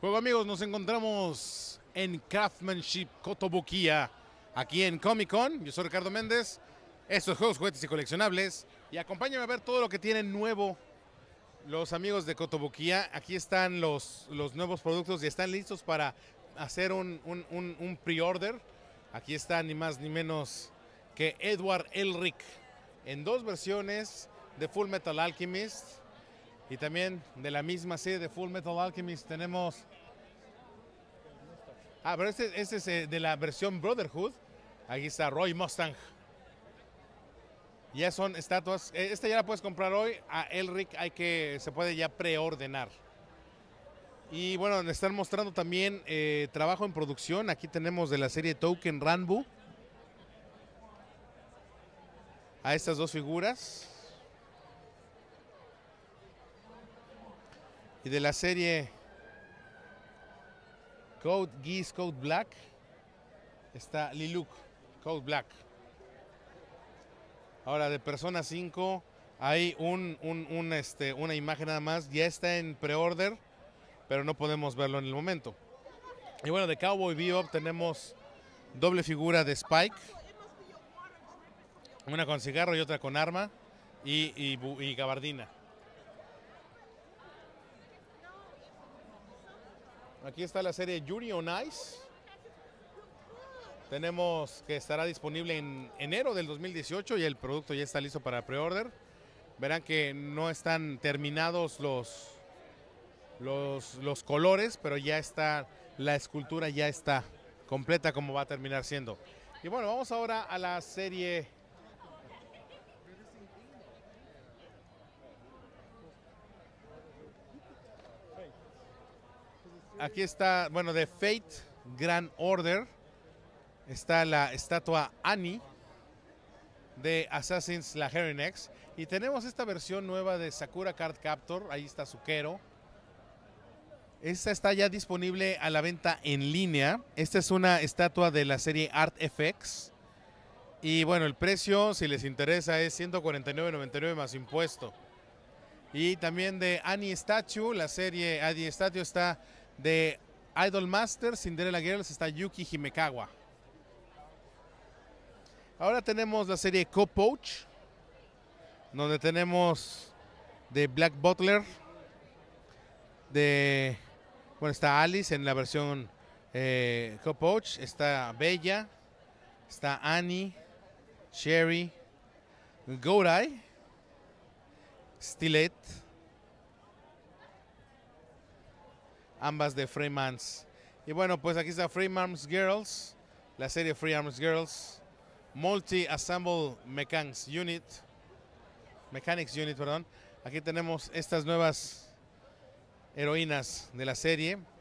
Juego amigos, nos encontramos en Craftsmanship Cotobuquía, aquí en Comic Con. Yo soy Ricardo Méndez, estos juegos, juguetes y coleccionables. Y acompáñame a ver todo lo que tienen nuevo los amigos de Cotobuquía. Aquí están los, los nuevos productos y están listos para hacer un, un pre-order. Aquí está ni más ni menos que Edward Elric en dos versiones de Full Metal Alchemist y también de la misma serie de Full Metal Alchemist tenemos... Ah, pero este, este es eh, de la versión Brotherhood. Aquí está Roy Mustang. Ya son estatuas. Eh, Esta ya la puedes comprar hoy. A Elric hay que, se puede ya preordenar. Y bueno, están mostrando también eh, trabajo en producción. Aquí tenemos de la serie Token Ranbu. A estas dos figuras. y de la serie Code Geese Code Black está Liluk Code Black. Ahora de Persona 5 hay un, este, una imagen nada más, ya está en pre-order, pero no podemos verlo en el momento. Y bueno, de Cowboy Bebop tenemos doble figura de Spike, una con cigarro y otra con arma y gabardina. Aquí está la serie Junior Nice. Tenemos que estará disponible en enero del 2018 y el producto ya está listo para pre-order. Verán que no están terminados los, los, los colores, pero ya está, la escultura ya está completa como va a terminar siendo. Y bueno, vamos ahora a la serie aquí está, bueno, de Fate Grand Order. Está la estatua Annie de Assassin's La X. Y tenemos esta versión nueva de Sakura Card Captor. Ahí está Sukero. Esta está ya disponible a la venta en línea. Esta es una estatua de la serie Art FX. Y bueno, el precio, si les interesa, es 149.99 más impuesto. Y también de Annie Statue, la serie Annie Statue está de Idol Master, Cinderella Girls está Yuki Himekawa. Ahora tenemos la serie Co-Poach, donde tenemos de Black Butler, de. Bueno, está Alice en la versión eh, Co-Poach, está Bella, está Annie, Sherry, Gourai, Stilet. ambas de Freemans. Y bueno, pues aquí está Freemans Girls, la serie Freemans Girls, Multi Assemble Mechanics Unit, Mechanics Unit, perdón. Aquí tenemos estas nuevas heroínas de la serie.